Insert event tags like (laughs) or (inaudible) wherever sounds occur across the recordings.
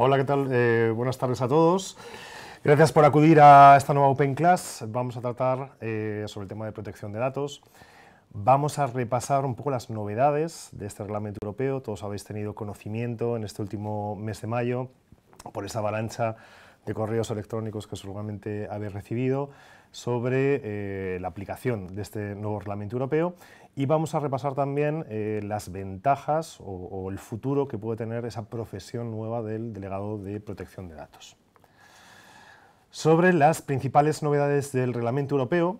Hola, ¿qué tal? Eh, buenas tardes a todos. Gracias por acudir a esta nueva Open Class. Vamos a tratar eh, sobre el tema de protección de datos. Vamos a repasar un poco las novedades de este reglamento europeo. Todos habéis tenido conocimiento en este último mes de mayo por esa avalancha de correos electrónicos que seguramente habéis recibido sobre eh, la aplicación de este nuevo reglamento europeo y vamos a repasar también eh, las ventajas o, el futuro que puede tener esa profesión nueva del delegado de protección de datos. Sobre las principales novedades del reglamento europeo,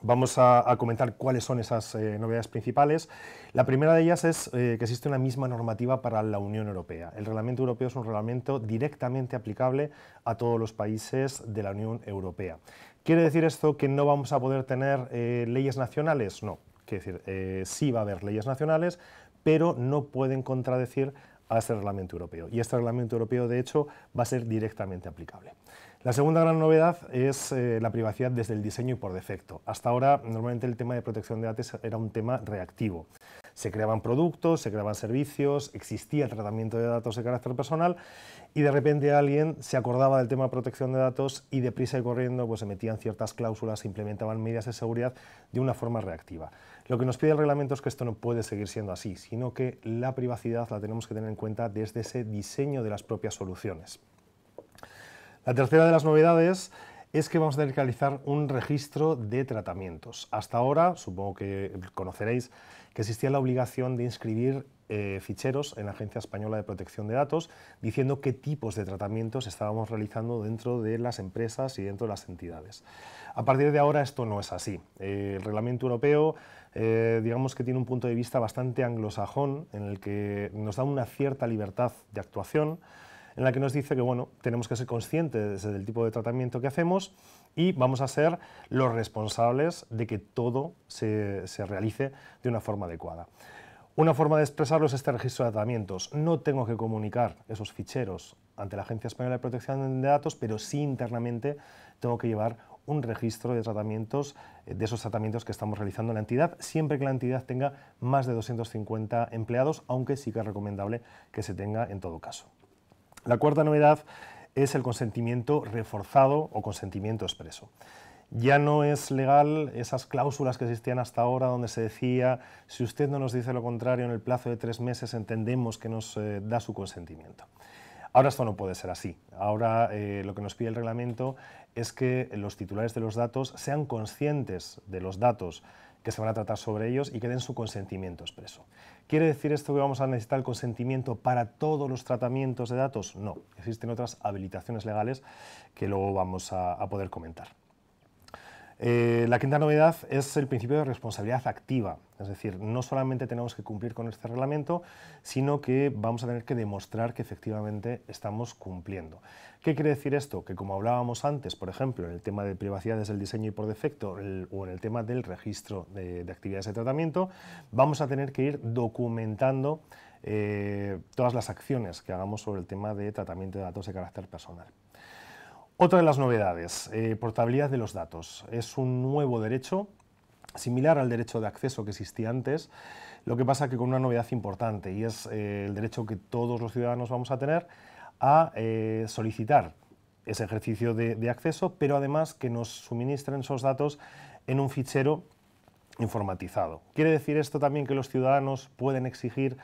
vamos a, comentar cuáles son esas eh, novedades principales. La primera de ellas es eh, que existe una misma normativa para la Unión Europea. El reglamento europeo es un reglamento directamente aplicable a todos los países de la Unión Europea. ¿Quiere decir esto que no vamos a poder tener leyes nacionales? No, es decir, eh, sí va a haber leyes nacionales, pero no pueden contradecir a este reglamento europeo. Y este reglamento europeo, de hecho, va a ser directamente aplicable. La segunda gran novedad es eh, la privacidad desde el diseño y por defecto. Hasta ahora, normalmente el tema de protección de datos era un tema reactivo se creaban productos, se creaban servicios, existía el tratamiento de datos de carácter personal y de repente alguien se acordaba del tema de protección de datos y deprisa y corriendo pues, se metían ciertas cláusulas, se implementaban medidas de seguridad de una forma reactiva. Lo que nos pide el reglamento es que esto no puede seguir siendo así, sino que la privacidad la tenemos que tener en cuenta desde ese diseño de las propias soluciones. La tercera de las novedades es que vamos a tener que realizar un registro de tratamientos. Hasta ahora, supongo que conoceréis, que existía la obligación de inscribir eh, ficheros en la Agencia Española de Protección de Datos diciendo qué tipos de tratamientos estábamos realizando dentro de las empresas y dentro de las entidades. A partir de ahora esto no es así. Eh, el reglamento europeo eh, digamos que tiene un punto de vista bastante anglosajón en el que nos da una cierta libertad de actuación en la que nos dice que bueno, tenemos que ser conscientes del tipo de tratamiento que hacemos y vamos a ser los responsables de que todo se, realice de una forma adecuada. Una forma de expresarlo es este registro de tratamientos. No tengo que comunicar esos ficheros ante la Agencia Española de Protección de Datos, pero sí internamente tengo que llevar un registro de tratamientos, eh, de esos tratamientos que estamos realizando en la entidad, siempre que la entidad tenga más de 250 empleados, aunque sí que es recomendable que se tenga en todo caso. La cuarta novedad es el consentimiento reforzado o consentimiento expreso. Ya no es legal esas cláusulas que existían hasta ahora donde se decía, si usted no nos dice lo contrario en el plazo de tres meses, entendemos que nos eh, da su consentimiento. Ahora esto no puede ser así. Ahora eh, lo que nos pide el reglamento es que los titulares de los datos sean conscientes de los datos que se van a tratar sobre ellos y que den su consentimiento expreso. ¿Quiere decir esto que vamos a necesitar el consentimiento para todos los tratamientos de datos? No, existen otras habilitaciones legales que luego vamos a, poder comentar. Eh, la quinta novedad es el principio de responsabilidad activa. Es decir, no solamente tenemos que cumplir con este reglamento, sino que vamos a tener que demostrar que efectivamente estamos cumpliendo. ¿Qué quiere decir esto? Que como hablábamos antes, por ejemplo, en el tema de privacidad desde el diseño y por defecto, o en el tema del registro de, actividades de tratamiento, vamos a tener que ir documentando eh, todas las acciones que hagamos sobre el tema de tratamiento de datos de carácter personal. Otra de las novedades, eh, portabilidad de los datos. Es un nuevo derecho similar al derecho de acceso que existía antes, lo que pasa que con una novedad importante y es eh, el derecho que todos los ciudadanos vamos a tener a eh, solicitar ese ejercicio de, de, acceso, pero además que nos suministren esos datos en un fichero informatizado. Quiere decir esto también que los ciudadanos pueden exigir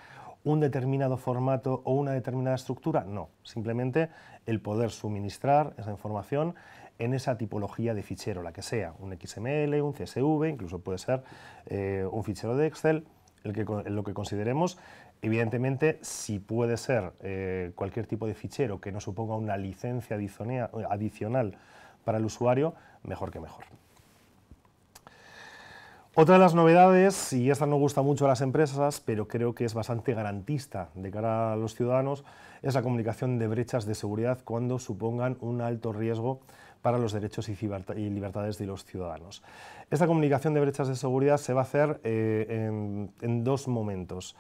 un determinado formato o una determinada estructura? No, simplemente el poder suministrar esa información en esa tipología de fichero, la que sea, un XML, un CSV, incluso puede ser eh, un fichero de Excel, el que, lo que consideremos. Evidentemente, si puede ser eh, cualquier tipo de fichero que no suponga una licencia adicional para el usuario, mejor que mejor. Otra de las novedades, y esta no gusta mucho a las empresas, pero creo que es bastante garantista de cara a los ciudadanos, es la comunicación de brechas de seguridad cuando supongan un alto riesgo para los derechos y libertades de los ciudadanos. Esta comunicación de brechas de seguridad se va a hacer eh, en, dos momentos.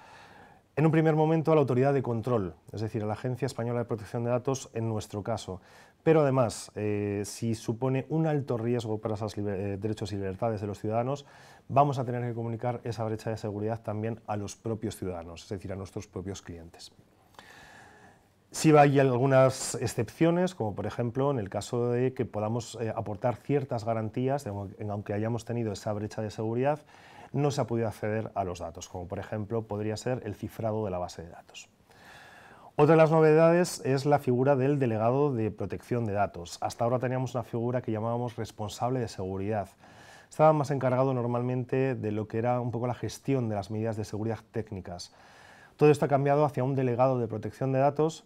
En un primer momento a la autoridad de control, es decir, a la Agencia Española de Protección de Datos en nuestro caso. Pero además, eh, si supone un alto riesgo para esos eh, derechos y libertades de los ciudadanos, vamos a tener que comunicar esa brecha de seguridad también a los propios ciudadanos, es decir, a nuestros propios clientes. Sí hay algunas excepciones, como por ejemplo en el caso de que podamos eh, aportar ciertas garantías, aunque hayamos tenido esa brecha de seguridad, no se ha podido acceder a los datos, como por ejemplo podría ser el cifrado de la base de datos. Otra de las novedades es la figura del delegado de protección de datos. Hasta ahora teníamos una figura que llamábamos responsable de seguridad. Estaba más encargado normalmente de lo que era un poco la gestión de las medidas de seguridad técnicas. Todo esto ha cambiado hacia un delegado de protección de datos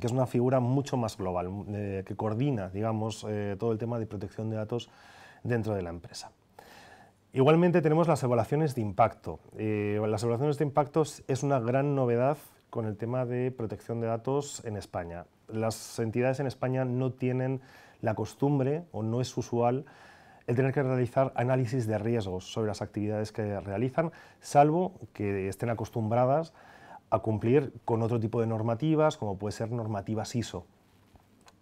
que es una figura mucho más global, eh, que coordina, digamos, eh, todo el tema de protección de datos dentro de la empresa. Igualmente tenemos las evaluaciones de impacto. Eh, las evaluaciones de impacto es una gran novedad con el tema de protección de datos en España. Las entidades en España no tienen la costumbre o no es usual el tener que realizar análisis de riesgos sobre las actividades que realizan, salvo que estén acostumbradas a cumplir con otro tipo de normativas, como puede ser normativas ISO.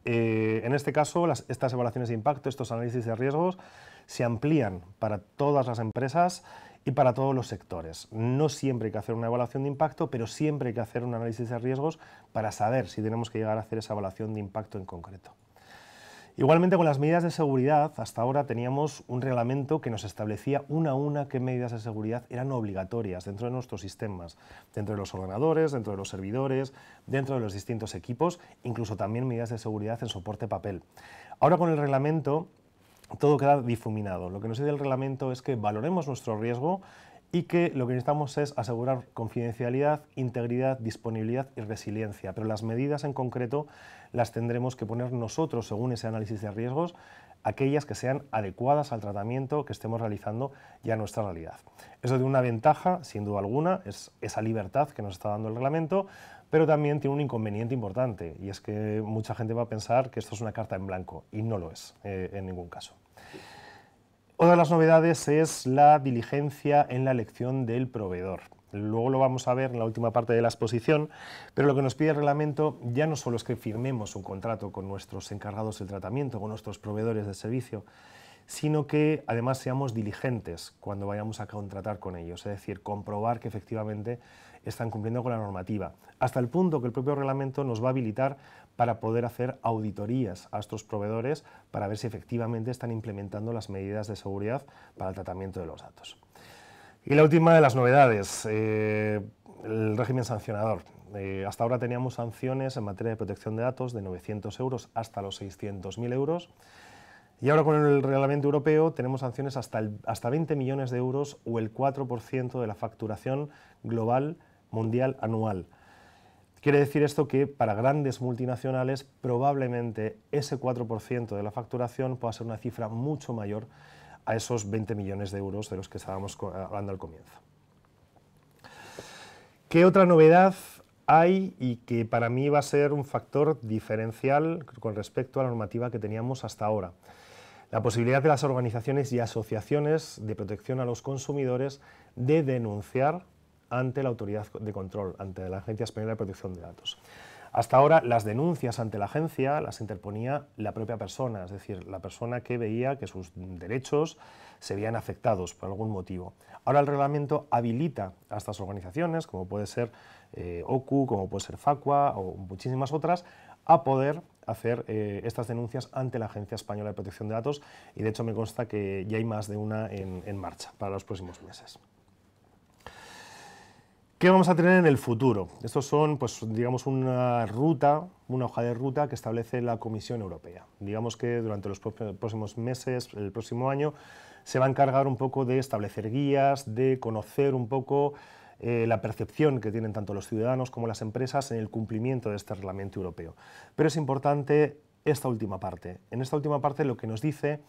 Eh, en este caso, estas evaluaciones de impacto, estos análisis de riesgos, se amplían para todas las empresas y para todos los sectores. No siempre hay que hacer una evaluación de impacto, pero siempre hay que hacer un análisis de riesgos para saber si tenemos que llegar a hacer esa evaluación de impacto en concreto. Igualmente con las medidas de seguridad, hasta ahora teníamos un reglamento que nos establecía una a una qué medidas de seguridad eran obligatorias dentro de nuestros sistemas, dentro de los ordenadores, dentro de los servidores, dentro de los distintos equipos, incluso también medidas de seguridad en soporte papel. Ahora con el reglamento todo queda difuminado. Lo que nos dice el reglamento es que valoremos nuestro riesgo y que lo que necesitamos es asegurar confidencialidad, integridad, disponibilidad y resiliencia. Pero las medidas en concreto las tendremos que poner nosotros, según ese análisis de riesgos, aquellas que sean adecuadas al tratamiento que estemos realizando ya a nuestra realidad. Eso tiene una ventaja, sin duda alguna, es esa libertad que nos está dando el reglamento, pero también tiene un inconveniente importante, y es que mucha gente va a pensar que esto es una carta en blanco, y no lo es eh, en ningún caso. Otra de las novedades es la diligencia en la elección del proveedor. Luego lo vamos a ver en la última parte de la exposición, pero lo que nos pide el reglamento ya no solo es que firmemos un contrato con nuestros encargados del tratamiento, con nuestros proveedores de servicio, sino que además seamos diligentes cuando vayamos a contratar con ellos, es decir, comprobar que efectivamente están cumpliendo con la normativa, hasta el punto que el propio reglamento nos va a habilitar para poder hacer auditorías a estos proveedores para ver si efectivamente están implementando las medidas de seguridad para el tratamiento de los datos. Y la última de las novedades, eh, el régimen sancionador. Eh, hasta ahora teníamos sanciones en materia de protección de datos de 900 euros hasta los 600.000 euros. Y ahora con el reglamento europeo tenemos sanciones hasta, hasta 20 millones de euros o el 4% de la facturación global mundial anual. Quiere decir esto que para grandes multinacionales probablemente ese 4% de la facturación pueda ser una cifra mucho mayor a esos 20 millones de euros de los que estábamos eh, hablando al comienzo. ¿Qué otra novedad hay y que para mí va a ser un factor diferencial con respecto a la normativa que teníamos hasta ahora? La posibilidad de las organizaciones y asociaciones de protección a los consumidores de denunciar ante la autoridad de control, ante la Agencia Española de Protección de Datos. Hasta ahora las denuncias ante la agencia las interponía la propia persona, es decir, la persona que veía que sus derechos se veían afectados por algún motivo. Ahora el reglamento habilita a estas organizaciones, como puede ser eh, OCU, como puede ser FACUA o muchísimas otras, a poder hacer eh, estas denuncias ante la Agencia Española de Protección de Datos y de hecho me consta que ya hay más de una en marcha para los próximos meses. ¿Qué vamos a tener en el futuro? Estos son, pues, digamos, una ruta, una hoja de ruta que establece la Comisión Europea. Digamos que durante los próximos meses, el próximo año, se va a encargar un poco de establecer guías, de conocer un poco eh, la percepción que tienen tanto los ciudadanos como las empresas en el cumplimiento de este reglamento europeo. Pero es importante esta última parte. En esta última parte lo que nos dice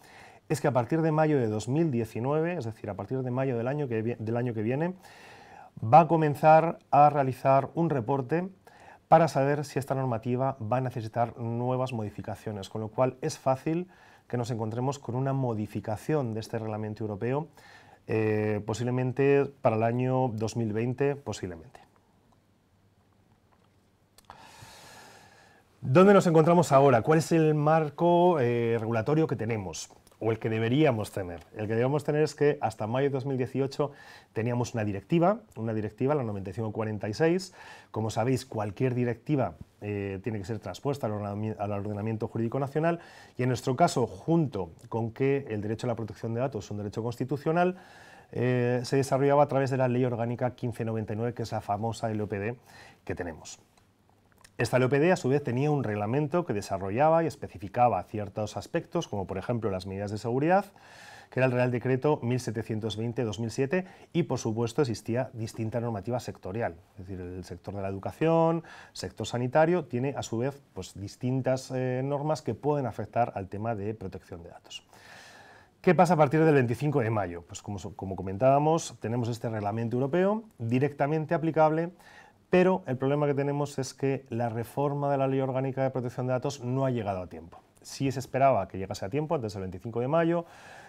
es que a partir de mayo de 2019, es decir, a partir de mayo del año del año que viene, va a comenzar a realizar un reporte para saber si esta normativa va a necesitar nuevas modificaciones, con lo cual es fácil que nos encontremos con una modificación de este reglamento europeo, eh, posiblemente para el año 2020, posiblemente. ¿Dónde nos encontramos ahora? ¿Cuál es el marco eh, regulatorio que tenemos? o el que deberíamos tener. El que deberíamos tener es que hasta mayo de 2018 teníamos una directiva, una directiva, la 9546. Como sabéis, cualquier directiva eh, tiene que ser transpuesta al ordenamiento, jurídico nacional y en nuestro caso, junto con que el derecho a la protección de datos es un derecho constitucional, eh, se desarrollaba a través de la Ley Orgánica 1599, que es la famosa LOPD que tenemos. Esta LOPD a su vez tenía un reglamento que desarrollaba y especificaba ciertos aspectos, como por ejemplo las medidas de seguridad, que era el Real Decreto 1720-2007 y por supuesto existía distinta normativa sectorial, es decir, el sector de la educación, sector sanitario, tiene a su vez pues, distintas eh, normas que pueden afectar al tema de protección de datos. ¿Qué pasa a partir del 25 de mayo? Pues como, como comentábamos, tenemos este reglamento europeo directamente aplicable pero el problema que tenemos es que la reforma de la Ley Orgánica de Protección de Datos no ha llegado a tiempo. Sí se esperaba que llegase a tiempo, antes del 25 de mayo,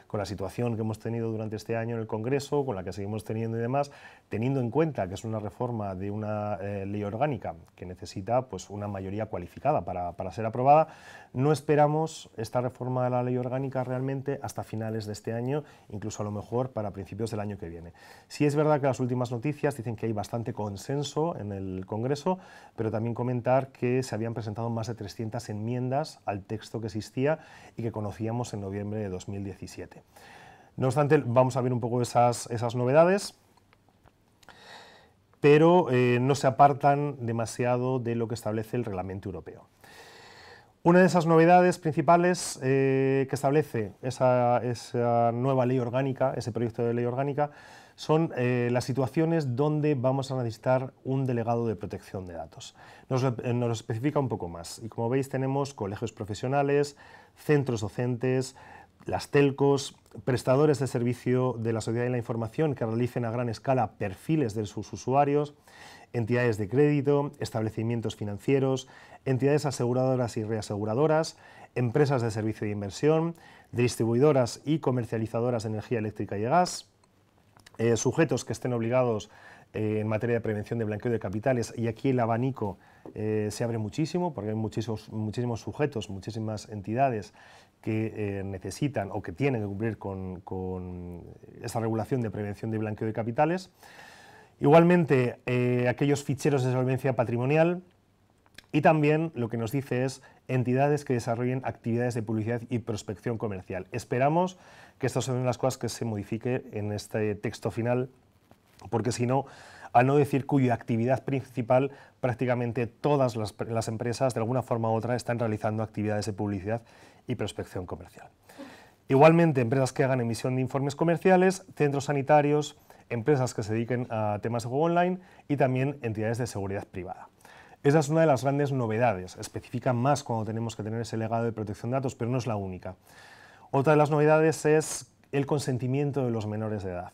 con la situación que hemos tenido durante este año en el Congreso, con la que seguimos teniendo y demás, teniendo en cuenta que es una reforma de una eh, ley orgánica que necesita pues, una mayoría cualificada para, para ser aprobada, no esperamos esta reforma de la ley orgánica realmente hasta finales de este año, incluso a lo mejor para principios del año que viene. Sí es verdad que las últimas noticias dicen que hay bastante consenso en el Congreso, pero también comentar que se habían presentado más de 300 enmiendas al texto que existía y que conocíamos en noviembre de 2017. No obstante, vamos a ver un poco esas, novedades pero eh, no se apartan demasiado de lo que establece el reglamento europeo. Una de esas novedades principales eh, que establece esa, nueva ley orgánica, ese proyecto de ley orgánica, son eh, las situaciones donde vamos a necesitar un delegado de protección de datos. Eh, nos, lo especifica un poco más y como veis tenemos colegios profesionales, centros docentes, las telcos, prestadores de servicio de la sociedad de la información que realicen a gran escala perfiles de sus usuarios, entidades de crédito, establecimientos financieros, entidades aseguradoras y reaseguradoras, empresas de servicio de inversión, distribuidoras y comercializadoras de energía eléctrica y gas, eh, sujetos que estén obligados eh, en materia de prevención de blanqueo de capitales, y aquí el abanico eh, se abre muchísimo, porque hay muchísimos, sujetos, muchísimas entidades que necesitan o que tienen que cumplir con, con esa regulación de prevención de blanqueo de capitales. Igualmente, eh, aquellos ficheros de solvencia patrimonial y también lo que nos dice es entidades que desarrollen actividades de publicidad y prospección comercial. Esperamos que estas sean las cosas que se modifique en este texto final, porque si no, a no decir cuya actividad principal, prácticamente todas las, empresas, de alguna forma u otra, están realizando actividades de publicidad y prospección comercial. Igualmente, empresas que hagan emisión de informes comerciales, centros sanitarios, empresas que se dediquen a temas de juego online y también entidades de seguridad privada. Esa es una de las grandes novedades. especifica más cuando tenemos que tener ese legado de protección de datos, pero no es la única. Otra de las novedades es el consentimiento de los menores de edad.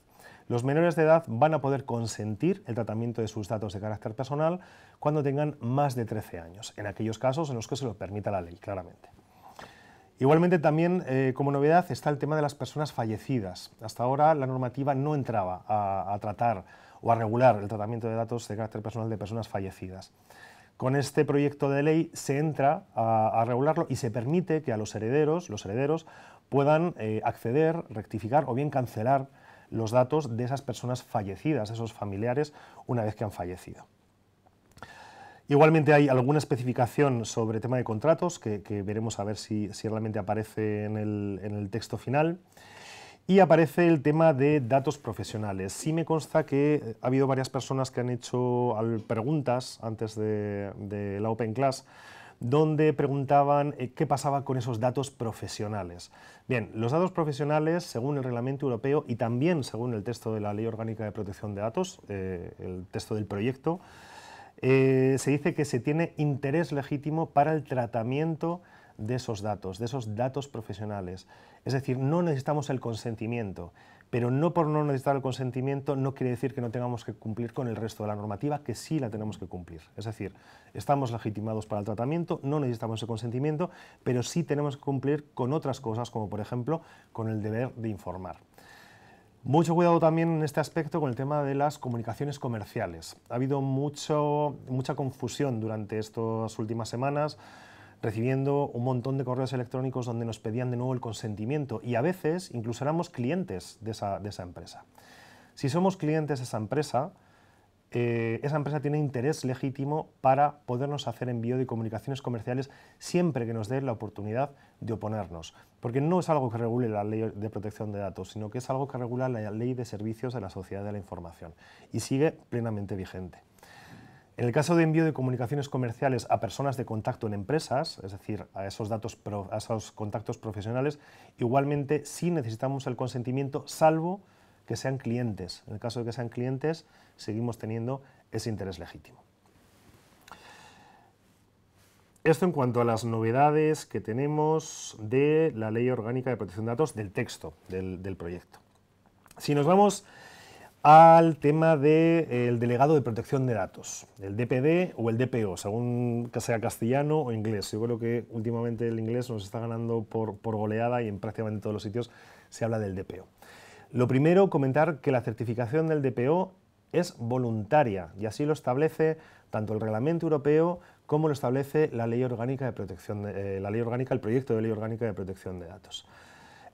Los menores de edad van a poder consentir el tratamiento de sus datos de carácter personal cuando tengan más de 13 años, en aquellos casos en los que se lo permita la ley, claramente. Igualmente también eh, como novedad está el tema de las personas fallecidas. Hasta ahora la normativa no entraba a, tratar o a regular el tratamiento de datos de carácter personal de personas fallecidas. Con este proyecto de ley se entra a, regularlo y se permite que a los herederos, los herederos puedan eh, acceder, rectificar o bien cancelar los datos de esas personas fallecidas, esos familiares, una vez que han fallecido. Igualmente hay alguna especificación sobre tema de contratos que, veremos a ver si, realmente aparece en el, texto final. Y aparece el tema de datos profesionales. Sí me consta que eh, ha habido varias personas que han hecho preguntas antes de, la Open Class donde preguntaban eh, qué pasaba con esos datos profesionales. Bien, los datos profesionales, según el reglamento europeo y también según el texto de la Ley Orgánica de Protección de Datos, eh, el texto del proyecto, eh, se dice que se tiene interés legítimo para el tratamiento de esos datos, de esos datos profesionales. Es decir, no necesitamos el consentimiento, pero no por no necesitar el consentimiento no quiere decir que no tengamos que cumplir con el resto de la normativa, que sí la tenemos que cumplir. Es decir, estamos legitimados para el tratamiento, no necesitamos el consentimiento, pero sí tenemos que cumplir con otras cosas, como por ejemplo con el deber de informar. Mucho cuidado también en este aspecto con el tema de las comunicaciones comerciales. Ha habido mucho, mucha confusión durante estas últimas semanas recibiendo un montón de correos electrónicos donde nos pedían de nuevo el consentimiento y a veces incluso éramos clientes de esa empresa. Si somos clientes de esa empresa, eh, esa empresa tiene interés legítimo para podernos hacer envío de comunicaciones comerciales siempre que nos dé la oportunidad de oponernos. Porque no es algo que regule la ley de protección de datos, sino que es algo que regula la ley de servicios de la sociedad de la información y sigue plenamente vigente. En el caso de envío de comunicaciones comerciales a personas de contacto en empresas, es decir, a esos, datos a esos contactos profesionales, igualmente sí necesitamos el consentimiento, salvo que sean clientes. En el caso de que sean clientes, seguimos teniendo ese interés legítimo. Esto en cuanto a las novedades que tenemos de la Ley Orgánica de Protección de Datos, del texto del, proyecto. Si nos vamos al tema del delegado de protección de datos, el DPD o el DPO, según que sea castellano o inglés. Yo creo que últimamente el inglés nos está ganando por, por goleada y en prácticamente todos los sitios se habla del DPO. Lo primero, comentar que la certificación del DPO es voluntaria y así lo establece tanto el reglamento europeo como lo establece la ley orgánica de protección eh, la ley orgánica el proyecto de ley orgánica de protección de datos.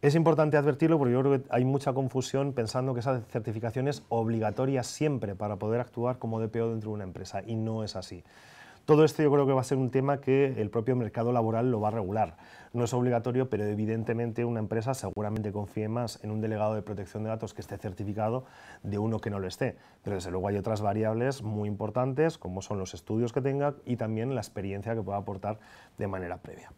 Es importante advertirlo porque yo creo que hay mucha confusión pensando que esa certificación es obligatoria siempre para poder actuar como DPO dentro de una empresa y no es así. Todo esto yo creo que va a ser un tema que el propio mercado laboral lo va a regular. No es obligatorio, pero evidentemente una empresa seguramente confíe más en un delegado de protección de datos que esté certificado de uno que no lo esté. Pero desde luego hay otras variables muy importantes, como son los estudios que tenga y también la experiencia que pueda aportar de manera previa.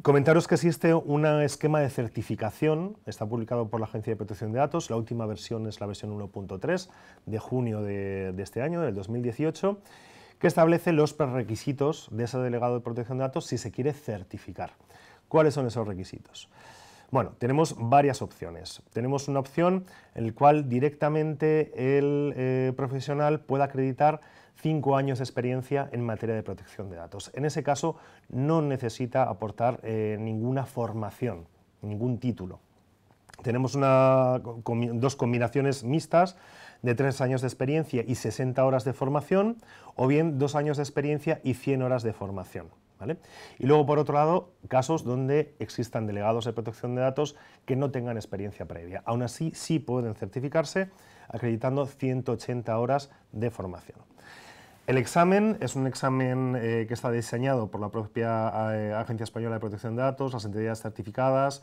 Comentaros que existe un esquema de certificación, está publicado por la Agencia de Protección de Datos, la última versión es la versión 1.3 de junio de, este año, del 2018, que establece los prerequisitos de ese delegado de protección de datos si se quiere certificar. ¿Cuáles son esos requisitos? Bueno, tenemos varias opciones. Tenemos una opción en la cual directamente el eh, profesional pueda acreditar cinco años de experiencia en materia de protección de datos. En ese caso, no necesita aportar eh, ninguna formación, ningún título. Tenemos dos combinaciones mixtas de tres años de experiencia y 60 horas de formación, o bien dos años de experiencia y 100 horas de formación. ¿Vale? Y luego, por otro lado, casos donde existan delegados de protección de datos que no tengan experiencia previa. Aún así, sí pueden certificarse acreditando 180 horas de formación. El examen es un examen eh, que está diseñado por la propia eh, Agencia Española de Protección de Datos, las entidades certificadas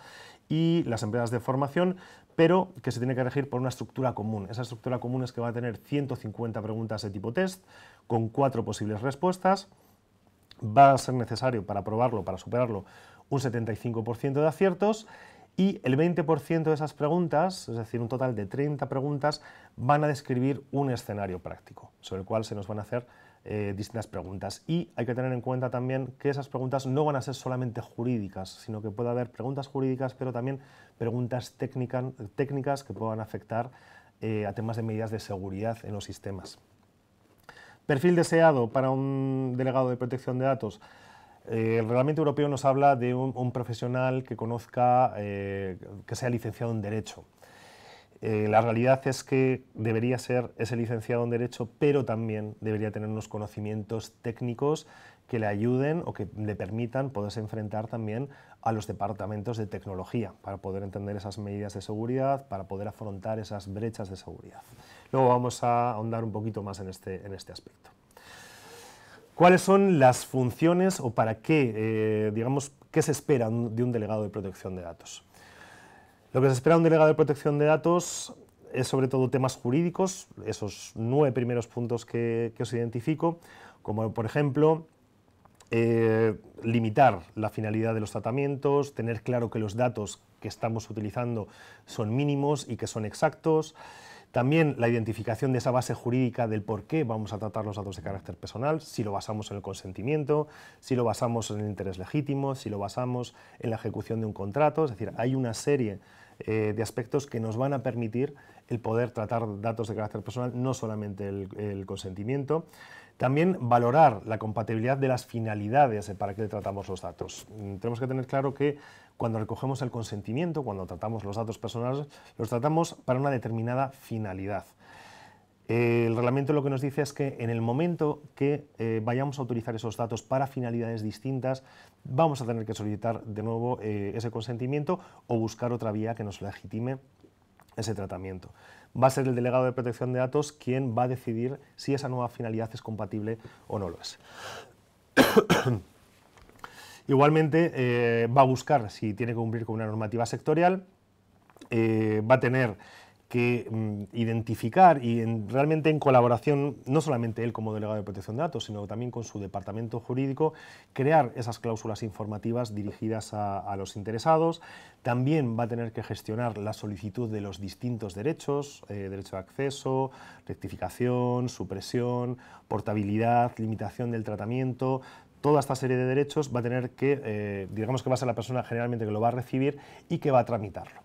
y las empresas de formación, pero que se tiene que regir por una estructura común. Esa estructura común es que va a tener 150 preguntas de tipo test con cuatro posibles respuestas. Va a ser necesario para probarlo, para superarlo, un 75% de aciertos y el 20% de esas preguntas, es decir, un total de 30 preguntas, van a describir un escenario práctico sobre el cual se nos van a hacer eh, distintas preguntas. Y hay que tener en cuenta también que esas preguntas no van a ser solamente jurídicas, sino que puede haber preguntas jurídicas, pero también preguntas técnicas que puedan afectar eh, a temas de medidas de seguridad en los sistemas. Perfil deseado para un delegado de protección de datos. Eh, el reglamento europeo nos habla de un, profesional que conozca, eh, que sea licenciado en Derecho. Eh, la realidad es que debería ser ese licenciado en Derecho, pero también debería tener unos conocimientos técnicos que le ayuden o que le permitan poderse enfrentar también a los departamentos de tecnología para poder entender esas medidas de seguridad, para poder afrontar esas brechas de seguridad. Luego vamos a ahondar un poquito más en este, en este aspecto. ¿Cuáles son las funciones o para qué, eh, digamos, qué se espera de un delegado de protección de datos? Lo que se espera de un delegado de protección de datos es sobre todo temas jurídicos, esos nueve primeros puntos que, os identifico, como por ejemplo eh, limitar la finalidad de los tratamientos, tener claro que los datos que estamos utilizando son mínimos y que son exactos, también la identificación de esa base jurídica del por qué vamos a tratar los datos de carácter personal, si lo basamos en el consentimiento, si lo basamos en el interés legítimo, si lo basamos en la ejecución de un contrato, es decir, hay una serie eh, de aspectos que nos van a permitir el poder tratar datos de carácter personal, no solamente el, el consentimiento. También valorar la compatibilidad de las finalidades para qué tratamos los datos. Mm, tenemos que tener claro que cuando recogemos el consentimiento, cuando tratamos los datos personales, los tratamos para una determinada finalidad. Eh, el reglamento lo que nos dice es que en el momento que eh, vayamos a utilizar esos datos para finalidades distintas, vamos a tener que solicitar de nuevo eh, ese consentimiento o buscar otra vía que nos legitime ese tratamiento. Va a ser el delegado de protección de datos quien va a decidir si esa nueva finalidad es compatible o no lo es. (coughs) Igualmente, eh, va a buscar si tiene que cumplir con una normativa sectorial, eh, va a tener que mm, identificar y realmente en colaboración, no solamente él como delegado de protección de datos, sino también con su departamento jurídico, crear esas cláusulas informativas dirigidas a, los interesados. También va a tener que gestionar la solicitud de los distintos derechos, eh, derecho de acceso, rectificación, supresión, portabilidad, limitación del tratamiento, toda esta serie de derechos va a tener que, eh, digamos que va a ser la persona generalmente que lo va a recibir y que va a tramitarlo.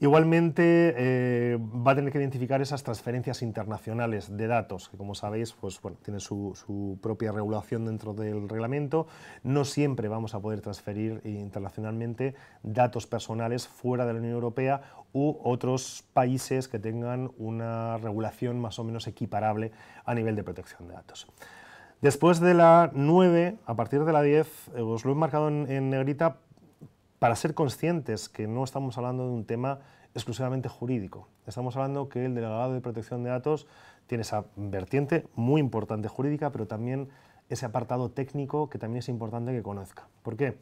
Igualmente eh, va a tener que identificar esas transferencias internacionales de datos, que como sabéis, pues tienen su, propia regulación dentro del reglamento. No siempre vamos a poder transferir internacionalmente datos personales fuera de la Unión Europea u otros países que tengan una regulación más o menos equiparable a nivel de protección de datos. Después de la 9, a partir de la 10, eh, os lo he marcado en, en, negrita para ser conscientes que no estamos hablando de un tema exclusivamente jurídico. Estamos hablando que el delegado de protección de datos tiene esa vertiente muy importante jurídica, pero también ese apartado técnico que también es importante que conozca. ¿Por qué?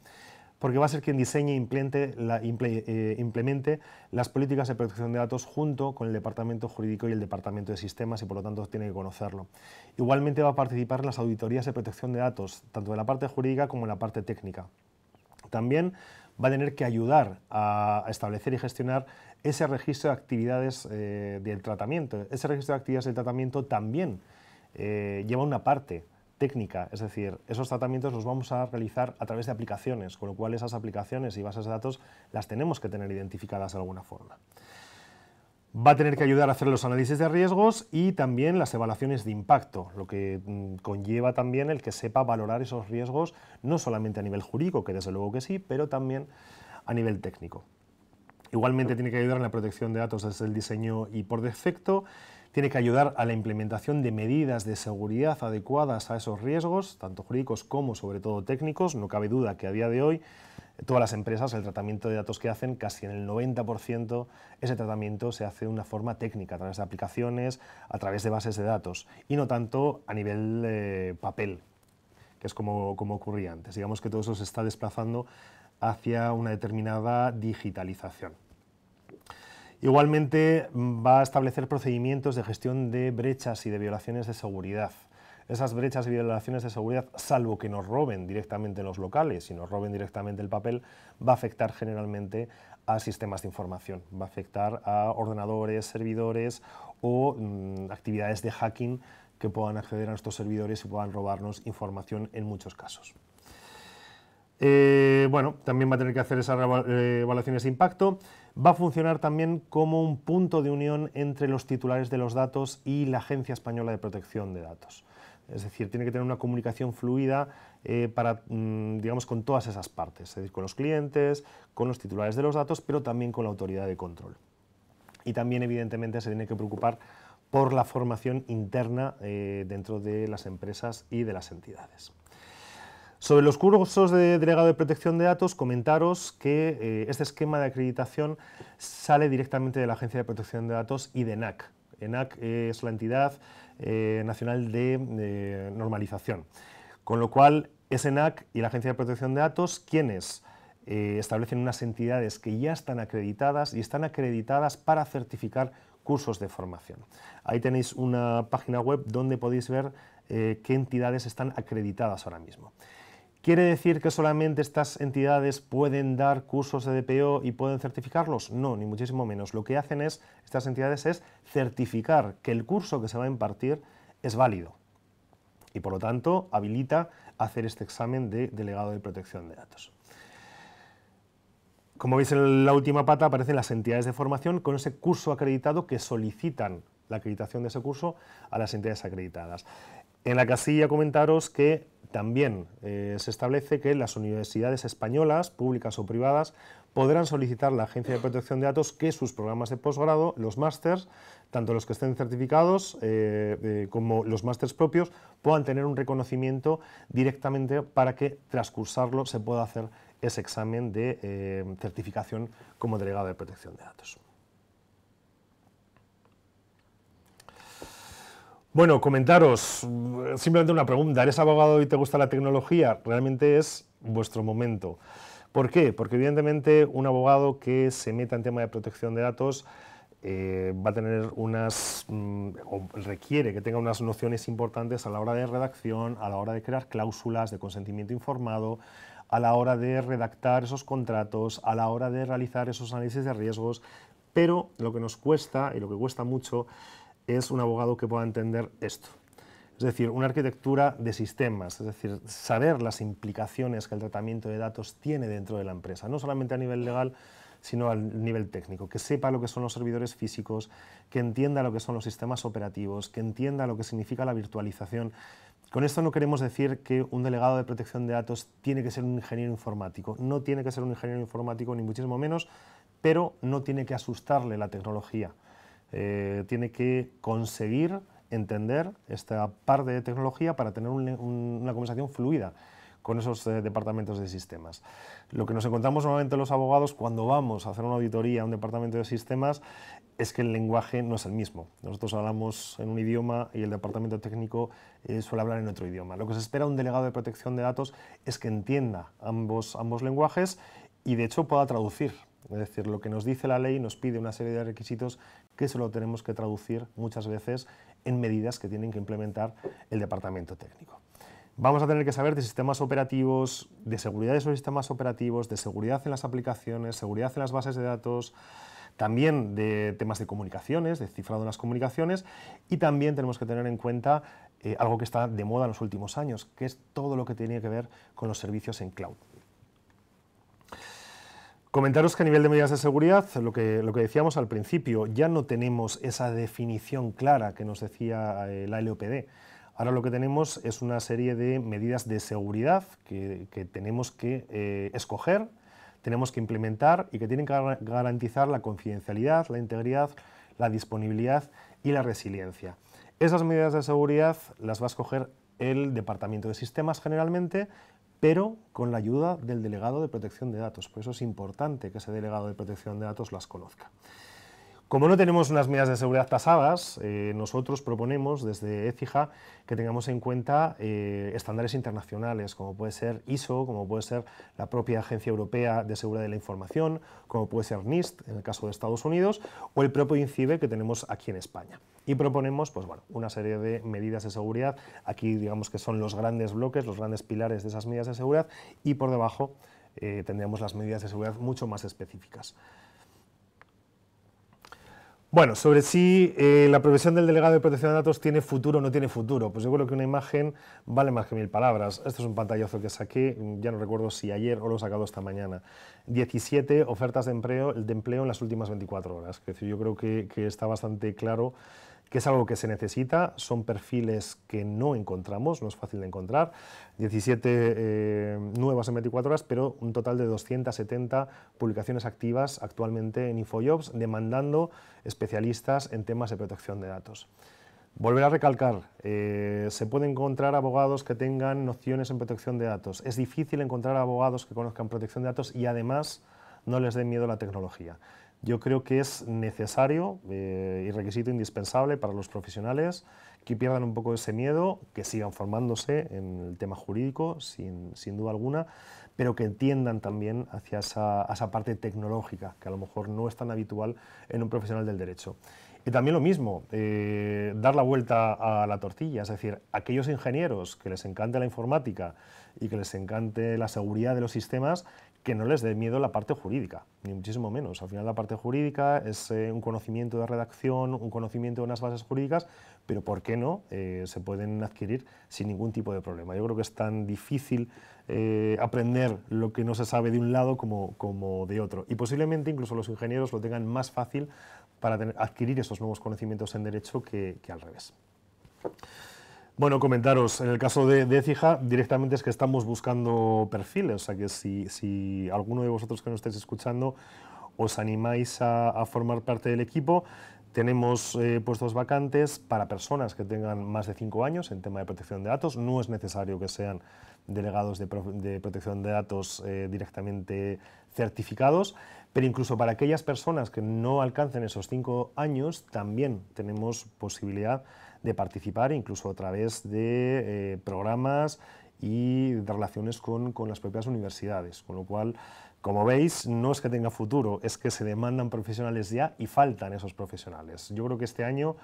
porque va a ser quien diseñe e eh, implemente, las políticas de protección de datos junto con el Departamento Jurídico y el Departamento de Sistemas y por lo tanto tiene que conocerlo. Igualmente va a participar en las auditorías de protección de datos, tanto de la parte jurídica como en la parte técnica. También va a tener que ayudar a establecer y gestionar ese registro de actividades eh, del tratamiento. Ese registro de actividades del tratamiento también eh, lleva una parte técnica, es decir, esos tratamientos los vamos a realizar a través de aplicaciones, con lo cual esas aplicaciones y bases de datos las tenemos que tener identificadas de alguna forma. Va a tener que ayudar a hacer los análisis de riesgos y también las evaluaciones de impacto, lo que mm, conlleva también el que sepa valorar esos riesgos, no solamente a nivel jurídico, que desde luego que sí, pero también a nivel técnico. Igualmente tiene que ayudar en la protección de datos desde el diseño y por defecto tiene que ayudar a la implementación de medidas de seguridad adecuadas a esos riesgos, tanto jurídicos como sobre todo técnicos. No cabe duda que a día de hoy eh, todas las empresas, el tratamiento de datos que hacen, casi en el 90%, ese tratamiento se hace de una forma técnica, a través de aplicaciones, a través de bases de datos, y no tanto a nivel eh, papel, que es como, como ocurría antes. Digamos que todo eso se está desplazando hacia una determinada digitalización. Igualmente mm, va a establecer procedimientos de gestión de brechas y de violaciones de seguridad. Esas brechas y violaciones de seguridad, salvo que nos roben directamente los locales y nos roben directamente el papel, va a afectar generalmente a sistemas de información, va a afectar a ordenadores, servidores o mm, actividades de hacking que puedan acceder a nuestros servidores y puedan robarnos información en muchos casos. Eh, bueno, también va a tener que hacer esas eh, evaluaciones de impacto. Va a funcionar también como un punto de unión entre los titulares de los datos y la Agencia Española de Protección de Datos. Es decir, tiene que tener una comunicación fluida eh, para, mm, digamos, con todas esas partes, decir, con los clientes, con los titulares de los datos, pero también con la autoridad de control. Y también, evidentemente, se tiene que preocupar por la formación interna dentro de las empresas y de las entidades. Sobre los cursos de delegado de protección de datos, comentaros que eh, este esquema de acreditación sale directamente de la Agencia de Protección de Datos y de ENAC. ENAC es la entidad eh, nacional de eh, normalización, con lo cual es ENAC y la Agencia de Protección de Datos quienes establecen unas entidades que ya están acreditadas y están acreditadas para certificar cursos de formación. Ahí tenéis una página web donde podéis ver qué entidades están acreditadas ahora mismo. ¿Quiere decir que solamente estas entidades pueden dar cursos de DPO y pueden certificarlos? No, ni muchísimo menos. Lo que hacen es, estas entidades es certificar que el curso que se va a impartir es válido y por lo tanto habilita hacer este examen de delegado de protección de datos. Como veis en la última pata aparecen las entidades de formación con ese curso acreditado que solicitan la acreditación de ese curso a las entidades acreditadas. En la casilla comentaros que también eh, se establece que las universidades españolas, públicas o privadas, podrán solicitar a la Agencia de Protección de Datos que sus programas de posgrado, los másters, tanto los que estén certificados eh, eh, como los másters propios, puedan tener un reconocimiento directamente para que tras cursarlo se pueda hacer ese examen de certificación como delegado de protección de datos. Bueno, comentaros, eh, simplemente una pregunta, ¿eres abogado y te gusta la tecnología? Realmente es vuestro momento. ¿Por qué? Porque evidentemente un abogado que se meta en tema de protección de datos eh, va a tener unas, mm, o requiere que tenga unas nociones importantes a la hora de redacción, a la hora de crear cláusulas de consentimiento informado, a la hora de redactar esos contratos, a la hora de realizar esos análisis de riesgos, pero lo que nos cuesta y lo que cuesta mucho es un abogado que pueda entender esto. Es decir, una arquitectura de sistemas, es decir, saber las implicaciones que el tratamiento de datos tiene dentro de la empresa, no solamente a nivel legal, sino a nivel técnico, que sepa lo que son los servidores físicos, que entienda lo que son los sistemas operativos, que entienda lo que significa la virtualización. Con esto no queremos decir que un delegado de protección de datos tiene que ser un ingeniero informático, no tiene que ser un ingeniero informático ni muchísimo menos, pero no tiene que asustarle la tecnología eh, tiene que conseguir entender esta parte de tecnología para tener una conversación fluida con esos eh, departamentos de sistemas. Lo que nos encontramos normalmente los abogados cuando vamos a hacer una auditoría a un departamento de sistemas es que el lenguaje no es el mismo. Nosotros hablamos en un idioma y el departamento técnico eh, suele hablar en otro idioma. Lo que se espera de un delegado de protección de datos es que entienda ambos, ambos lenguajes y de hecho pueda traducir es decir, lo que nos dice la ley nos pide una serie de requisitos que solo tenemos que traducir muchas veces en medidas que tienen que implementar el departamento técnico. Vamos a tener que saber de sistemas operativos, de seguridad de esos sistemas operativos, de seguridad en las aplicaciones, seguridad en las bases de datos, también de temas de comunicaciones, de cifrado en las comunicaciones y también tenemos que tener en cuenta eh, algo que está de moda en los últimos años, que es todo lo que tiene que ver con los servicios en cloud. Comentaros que a nivel de medidas de seguridad, lo que, lo que decíamos al principio, ya no tenemos esa definición clara que nos decía eh, la LOPD. Ahora lo que tenemos es una serie de medidas de seguridad que, que tenemos que eh, escoger, tenemos que implementar y que tienen que garantizar la confidencialidad, la integridad, la disponibilidad y la resiliencia. Esas medidas de seguridad las va a escoger el Departamento de Sistemas generalmente pero con la ayuda del delegado de protección de datos. Por eso es importante que ese delegado de protección de datos las conozca. Como no tenemos unas medidas de seguridad tasadas, eh, nosotros proponemos desde Ecija que tengamos en cuenta eh, estándares internacionales, como puede ser ISO, como puede ser la propia Agencia Europea de Seguridad de la Información, como puede ser NIST en el caso de Estados Unidos, o el propio INCIBE que tenemos aquí en España y proponemos pues, bueno, una serie de medidas de seguridad. Aquí digamos que son los grandes bloques, los grandes pilares de esas medidas de seguridad y por debajo eh, tendríamos las medidas de seguridad mucho más específicas. Bueno, sobre si eh, la profesión del delegado de protección de datos tiene futuro o no tiene futuro, pues yo creo que una imagen vale más que mil palabras. Este es un pantallazo que saqué, ya no recuerdo si ayer o lo he sacado esta mañana. 17 ofertas de empleo, de empleo en las últimas 24 horas. Es yo creo que, que está bastante claro que es algo que se necesita, son perfiles que no encontramos, no es fácil de encontrar, 17 eh, nuevas en 24 horas, pero un total de 270 publicaciones activas actualmente en InfoJobs, demandando especialistas en temas de protección de datos. Volver a recalcar, eh, se puede encontrar abogados que tengan nociones en protección de datos. Es difícil encontrar abogados que conozcan protección de datos y además no les den miedo la tecnología yo creo que es necesario eh, y requisito indispensable para los profesionales que pierdan un poco ese miedo, que sigan formándose en el tema jurídico, sin, duda alguna, pero que entiendan también hacia esa, esa parte tecnológica, que a lo mejor no es tan habitual en un profesional del derecho. Y también lo mismo, eh, dar la vuelta a la tortilla, es decir, aquellos ingenieros que les encante la informática y que les encante la seguridad de los sistemas, que no les dé miedo la parte jurídica, ni muchísimo menos. Al final la parte jurídica es eh, un conocimiento de redacción, un conocimiento de unas bases jurídicas, pero ¿por qué no? Eh, se pueden adquirir sin ningún tipo de problema. Yo creo que es tan difícil aprender lo que no se sabe de un lado como, como de otro. Y posiblemente incluso los ingenieros lo tengan más fácil para adquirir esos nuevos conocimientos en derecho que, al revés. Bueno, comentaros, en el caso de, de, Ecija, directamente es que estamos buscando perfiles, o sea que si, alguno de vosotros que nos estáis escuchando os animáis a, formar parte del equipo, tenemos eh, puestos vacantes para personas que tengan más de 5 años en tema de protección de datos. No es necesario que sean delegados de, protección de datos eh, directamente certificados, pero incluso para aquellas personas que no alcancen esos cinco años, también tenemos posibilidad de participar, incluso a través de eh, programas y de relaciones con, con las propias universidades. Con lo cual, como veis, no es que tenga futuro, es que se demandan profesionales ya y faltan esos profesionales. Yo creo que este año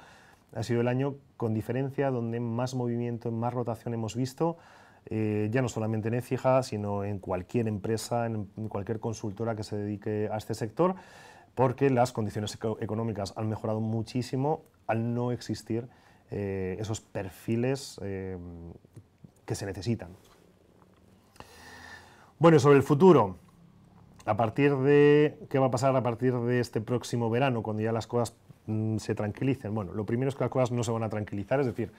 ha sido el año con diferencia donde más movimiento, más rotación hemos visto eh, ya no solamente en Ecija, sino en cualquier empresa, en cualquier consultora que se dedique a este sector, porque las condiciones económicas han mejorado muchísimo al no existir eh, esos perfiles eh, que se necesitan. Bueno, sobre el futuro, a partir de qué va a pasar a partir de este próximo verano, cuando ya las cosas mm, se tranquilicen. Bueno, lo primero es que las cosas no se van a tranquilizar, es decir,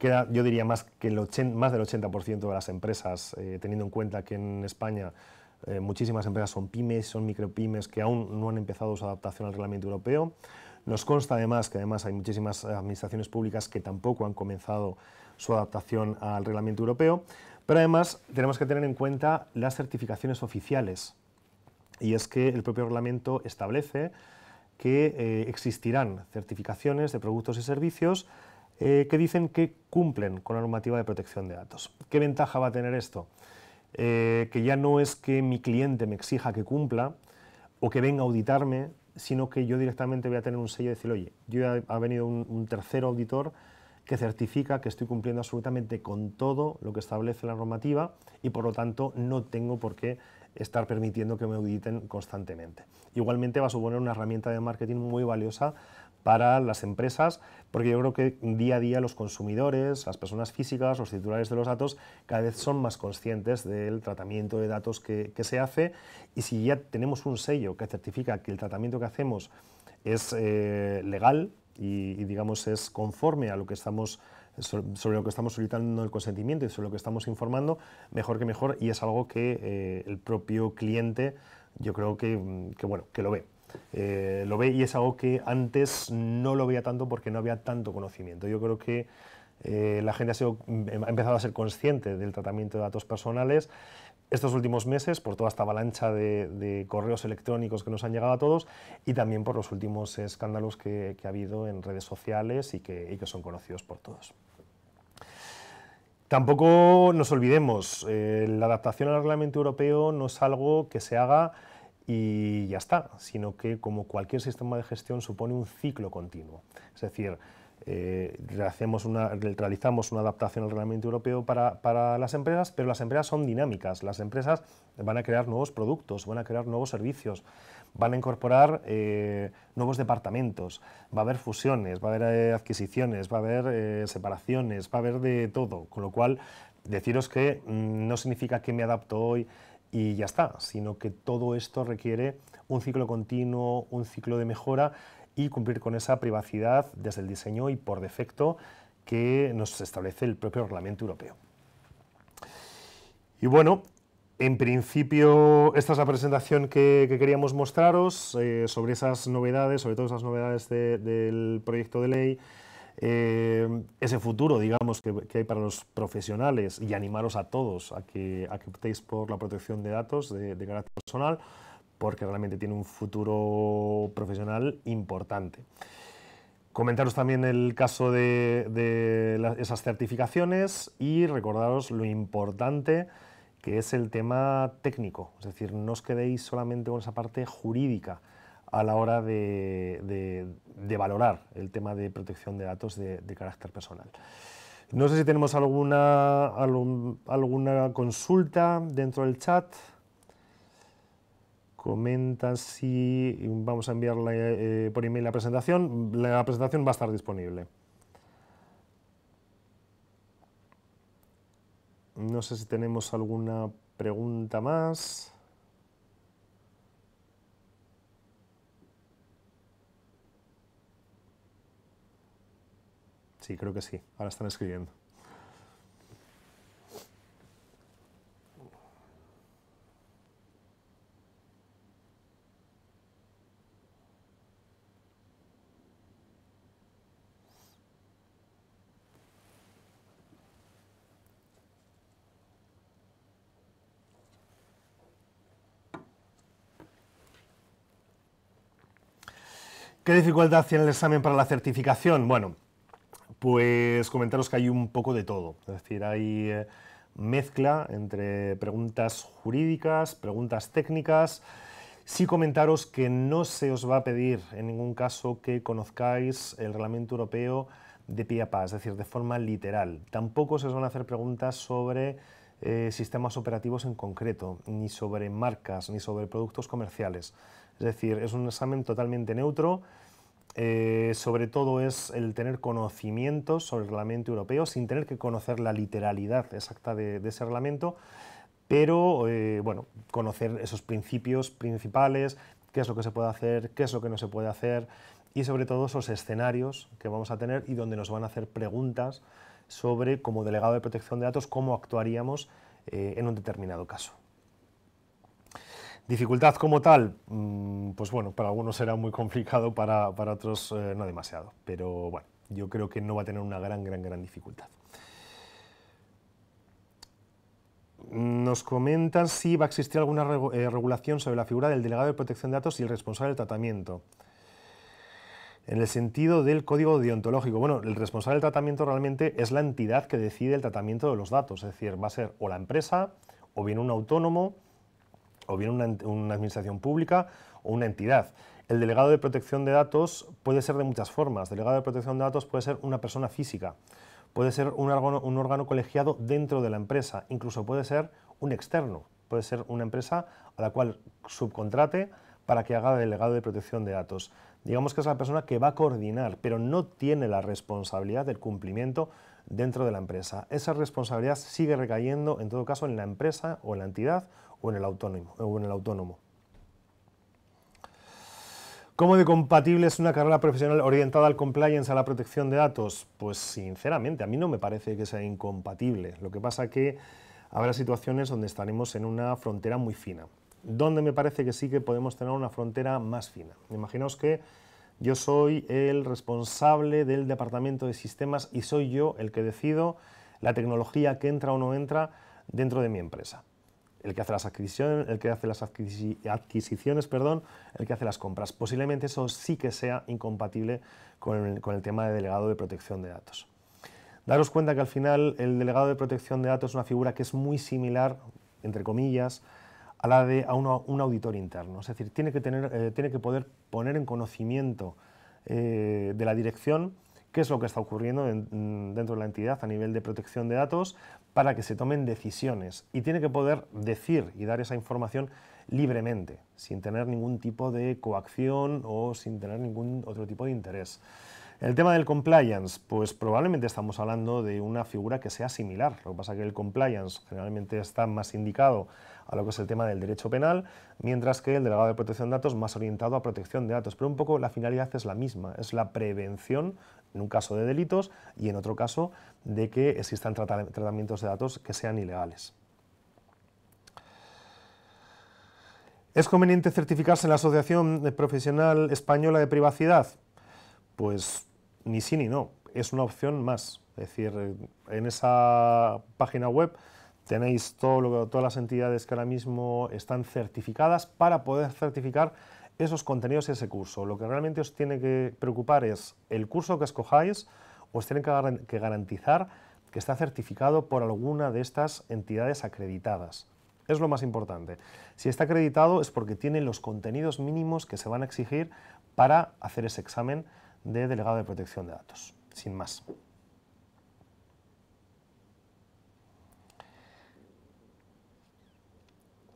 queda, yo diría, más, que más del 80% de las empresas, eh, teniendo en cuenta que en España eh, muchísimas empresas son pymes, son micropymes, que aún no han empezado su adaptación al reglamento europeo. Nos consta además que además hay muchísimas administraciones públicas que tampoco han comenzado su adaptación al reglamento europeo, pero además tenemos que tener en cuenta las certificaciones oficiales. Y es que el propio reglamento establece que eh, existirán certificaciones de productos y servicios eh, que dicen que cumplen con la normativa de protección de datos. ¿Qué ventaja va a tener esto? Eh, que ya no es que mi cliente me exija que cumpla o que venga a auditarme, sino que yo directamente voy a tener un sello y decir, oye, yo ya ha venido un, un tercer auditor que certifica que estoy cumpliendo absolutamente con todo lo que establece la normativa y por lo tanto no tengo por qué estar permitiendo que me auditen constantemente. Igualmente va a suponer una herramienta de marketing muy valiosa para las empresas, porque yo creo que día a día los consumidores, las personas físicas, los titulares de los datos, cada vez son más conscientes del tratamiento de datos que, se hace y si ya tenemos un sello que certifica que el tratamiento que hacemos es eh, legal y, digamos es conforme a lo que estamos sobre lo que estamos solicitando el consentimiento y sobre lo que estamos informando, mejor que mejor y es algo que eh, el propio cliente yo creo que bueno, que lo ve. Eh, lo ve y es algo que antes no lo veía tanto porque no había tanto conocimiento. Yo creo que eh, la gente mm, em, ha, empezado a ser consciente del tratamiento de datos personales estos últimos meses por toda esta avalancha de, correos electrónicos que nos han llegado a todos y también por los últimos escándalos que, ha habido en redes sociales y que, son conocidos por todos. Tampoco nos olvidemos, eh, la adaptación al reglamento europeo no es algo que se haga y ya está, sino que como cualquier sistema de gestión supone un ciclo continuo. Es decir, eh, realizamos una adaptación al reglamento europeo para, las empresas, pero las empresas son dinámicas, las empresas van a crear nuevos productos, van a crear nuevos servicios, van a incorporar eh, nuevos departamentos, va a haber fusiones, va a haber eh, adquisiciones, va a haber separaciones, va a haber de todo, con lo cual deciros que mm, no significa que me adapto hoy, y ya está, sino que todo esto requiere un ciclo continuo, un ciclo de mejora y cumplir con esa privacidad desde el diseño y por defecto que nos establece el propio reglamento europeo. Y bueno, en principio esta es la presentación que, queríamos mostraros eh, sobre esas novedades, sobre todas esas novedades del proyecto de ley. Em, ese futuro, digamos, que, hay para los profesionales y animaros a todos a que, optéis por la protección de datos de, carácter personal, porque realmente tiene un futuro profesional importante. Comentaros también el caso de, esas certificaciones y recordaros lo importante que es el tema técnico, es decir, no os quedéis solamente con esa parte jurídica, a la hora de, valorar el tema de protección de datos de, carácter personal. No sé si tenemos alguna, alguna consulta dentro del chat. Comenta si vamos a enviarle eh, por por email la presentación. La presentación va a estar disponible. No sé si tenemos alguna pregunta más. Sí, creo que sí. Ahora están escribiendo. ¿Qué dificultad tiene el examen para la certificación? Bueno, pues comentaros que hay un poco de todo, es decir, hay eh, mezcla entre preguntas jurídicas, preguntas técnicas. Sí comentaros que no se os va a pedir en ningún caso que conozcáis el reglamento europeo de pie es decir, de forma literal. Tampoco se os van a hacer preguntas sobre eh, sistemas operativos en concreto, ni sobre marcas, ni sobre productos comerciales. Es decir, es un examen totalmente neutro eh, sobre todo es el tener conocimientos sobre el reglamento europeo sin tener que conocer la literalidad exacta de, ese reglamento, pero eh, bueno, conocer esos principios principales, qué es lo que se puede hacer, qué es lo que no se puede hacer y sobre todo esos escenarios que vamos a tener y donde nos van a hacer preguntas sobre, como delegado de protección de datos, cómo actuaríamos eh, en un determinado caso. Dificultad como tal, mm, pues bueno, para algunos será muy complicado, para, otros eh, no demasiado, pero bueno, yo creo que no va a tener una gran, gran, gran dificultad. Nos comentan si va a existir alguna eh, regulación sobre la figura del delegado de protección de datos y el responsable del tratamiento. En el sentido del código deontológico, bueno, el responsable del tratamiento realmente es la entidad que decide el tratamiento de los datos, es decir, va a ser o la empresa, o bien un autónomo, o bien una, administración pública o una entidad. El delegado de protección de datos puede ser de muchas formas. Delegado de protección de datos puede ser una persona física, puede ser un órgano, un órgano, colegiado dentro de la empresa, incluso puede ser un externo, puede ser una empresa a la cual subcontrate para que haga delegado de protección de datos. Digamos que es la persona que va a coordinar, pero no tiene la responsabilidad del cumplimiento dentro de la empresa. Esa responsabilidad sigue recayendo, en todo caso, en la empresa o en la entidad o en el autónomo. el autónomo. ¿Cómo de compatible es una carrera profesional orientada al compliance, a la protección de datos? Pues sinceramente, a mí no me parece que sea incompatible. Lo que pasa que habrá situaciones donde estaremos en una frontera muy fina. Donde me parece que sí que podemos tener una frontera más fina. Imaginaos que yo soy el responsable del departamento de sistemas y soy yo el que decido la tecnología que entra o no entra dentro de mi empresa el que hace las adquisiciones, el que hace las adquisiciones, perdón, el que hace las compras. Posiblemente eso sí que sea incompatible con el, tema de delegado de protección de datos. Daros cuenta que al final el delegado de protección de datos es una figura que es muy similar, entre comillas, a la de a un auditor interno. Es decir, tiene que, eh, tiene que poder poner en conocimiento eh, de la dirección qué es lo que está ocurriendo mm, dentro de la entidad a nivel de protección de datos para que se tomen decisiones y tiene que poder decir y dar esa información libremente, sin tener ningún tipo de coacción o sin tener ningún otro tipo de interés. El tema del compliance, pues probablemente estamos hablando de una figura que sea similar. Lo que pasa es que el compliance generalmente está más indicado a lo que es el tema del derecho penal, mientras que el delegado de protección de datos más orientado a protección de datos. Pero un poco la finalidad es la misma, es la prevención en un caso de delitos y en otro caso de que existan tratamientos de datos que sean ilegales. ¿Es conveniente certificarse en la Asociación Profesional Española de Privacidad? Pues ni sí ni no, es una opción más. Es decir, en esa página web tenéis todo todas las entidades que ahora mismo están certificadas para poder certificar esos contenidos y ese curso. Lo que realmente os tiene que preocupar es el curso que escojáis, os tienen que garantizar que está certificado por alguna de estas entidades acreditadas. Es lo más importante. Si está acreditado es porque tiene los contenidos mínimos que se van a exigir para hacer ese examen de delegado de protección de datos, sin más.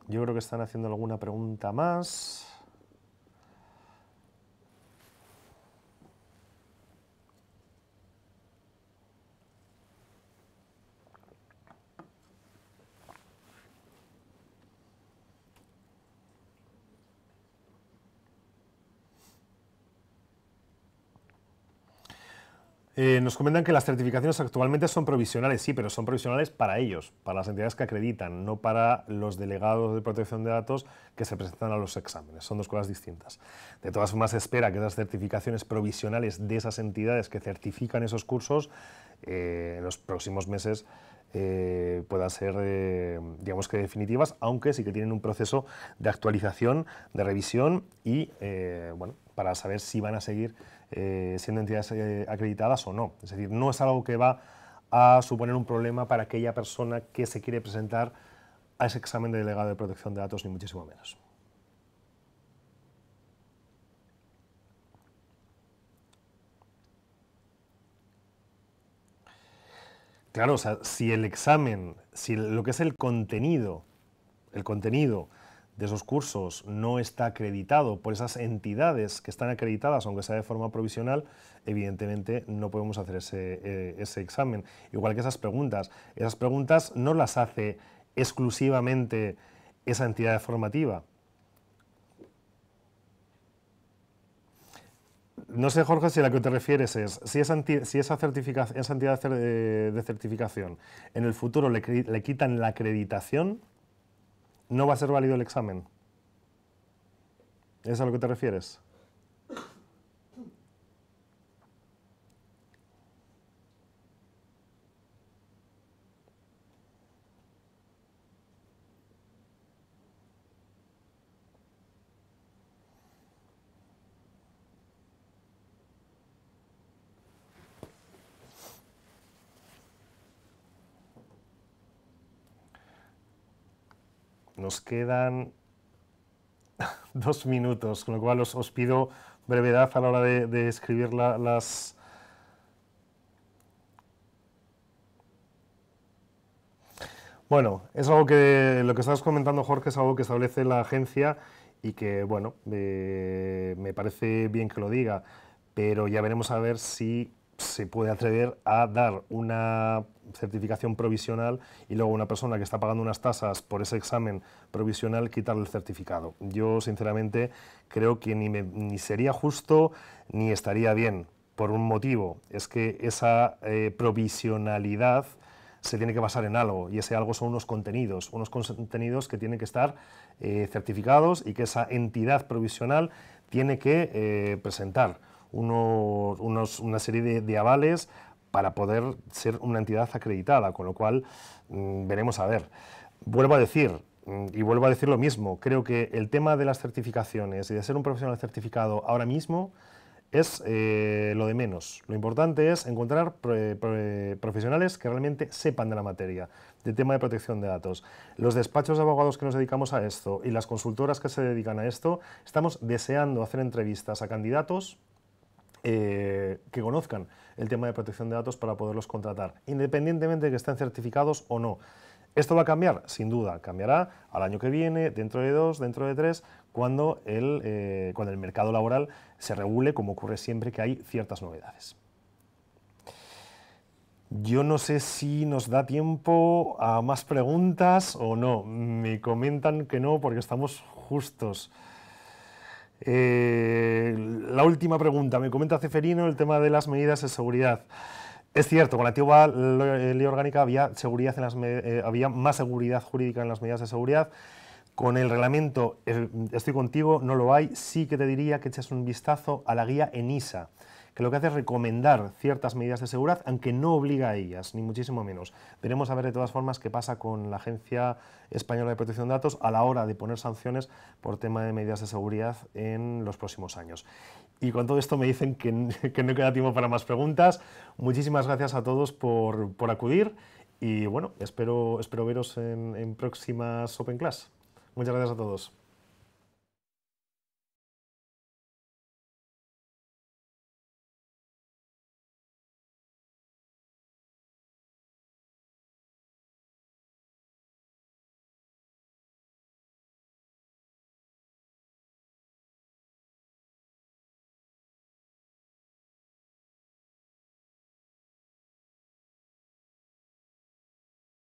Yo creo que están haciendo alguna pregunta más. Eh, nos comentan que las certificaciones actualmente son provisionales, sí, pero son provisionales para ellos, para las entidades que acreditan, no para los delegados de protección de datos que se presentan a los exámenes. Son dos cosas distintas. De todas formas, se espera que esas certificaciones provisionales de esas entidades que certifican esos cursos eh, en los próximos meses eh, puedan ser, digamos que definitivas, aunque sí que tienen un proceso de actualización, de revisión y, bueno, para saber si van a seguir eh, siendo entidades eh, acreditadas o no. Es decir, no es algo que va a suponer un problema para aquella persona que se quiere presentar a ese examen de delegado de protección de datos, ni muchísimo menos. Claro, o sea, si el examen, si lo que es el contenido, el contenido de esos cursos no está acreditado por esas entidades que están acreditadas, aunque sea de forma provisional, evidentemente no podemos hacer ese, eh, examen. Igual que esas preguntas. Esas preguntas no las hace exclusivamente esa entidad formativa. No sé, Jorge, si a la que te refieres es, si esa, entidad eh, de certificación en el futuro le quitan la acreditación, no va a ser válido el examen. ¿Es a lo que te refieres? Nos quedan (laughs) dos minutos, con lo cual os, pido brevedad a la hora de, escribir las... Bueno, es algo que lo que estás comentando, Jorge, es algo que establece la agencia y que, bueno, eh, me parece bien que lo diga, pero ya veremos a ver si se puede atrever a dar una certificación provisional y luego una persona que está pagando unas tasas por ese examen provisional quitarle el certificado. Yo sinceramente creo que ni, sería justo ni estaría bien por un motivo, es que esa eh, provisionalidad se tiene que basar en algo y ese algo son unos contenidos, unos contenidos que tienen que estar eh, certificados y que esa entidad provisional tiene que eh, presentar una serie de, avales para poder ser una entidad acreditada, con lo cual mm, veremos a ver. Vuelvo a decir, mm, y vuelvo a decir lo mismo, creo que el tema de las certificaciones y de ser un profesional certificado ahora mismo es eh, lo de menos. Lo importante es encontrar eh, profesionales que realmente sepan de la materia, del tema de protección de datos. Los despachos de abogados que nos dedicamos a esto y las consultoras que se dedican a esto, estamos deseando hacer entrevistas a candidatos eh, que conozcan el tema de protección de datos para poderlos contratar, independientemente de que estén certificados o no. ¿Esto va a cambiar? Sin duda, cambiará al año que viene, dentro de dos, dentro de tres, cuando el, eh, cuando el mercado laboral se regule, como ocurre siempre que hay ciertas novedades. Yo no sé si nos da tiempo a más preguntas o no. Me comentan que no porque estamos justos. Eh, la última pregunta. Me comenta Ceferino el tema de las medidas de seguridad. Es cierto, con la antigua ley orgánica había, seguridad eh, había más seguridad jurídica en las medidas de seguridad. Con el reglamento, eh, estoy contigo, no lo hay. Sí que te diría que eches un vistazo a la guía ENISA que lo que hace es recomendar ciertas medidas de seguridad, aunque no obliga a ellas, ni muchísimo menos. Veremos a ver de todas formas qué pasa con la Agencia Española de Protección de Datos a la hora de poner sanciones por tema de medidas de seguridad en los próximos años. Y con todo esto me dicen que, (laughs) no queda tiempo para más preguntas. Muchísimas gracias a todos por, acudir y bueno, espero, espero veros en, en próximas Open Class. Muchas gracias a todos.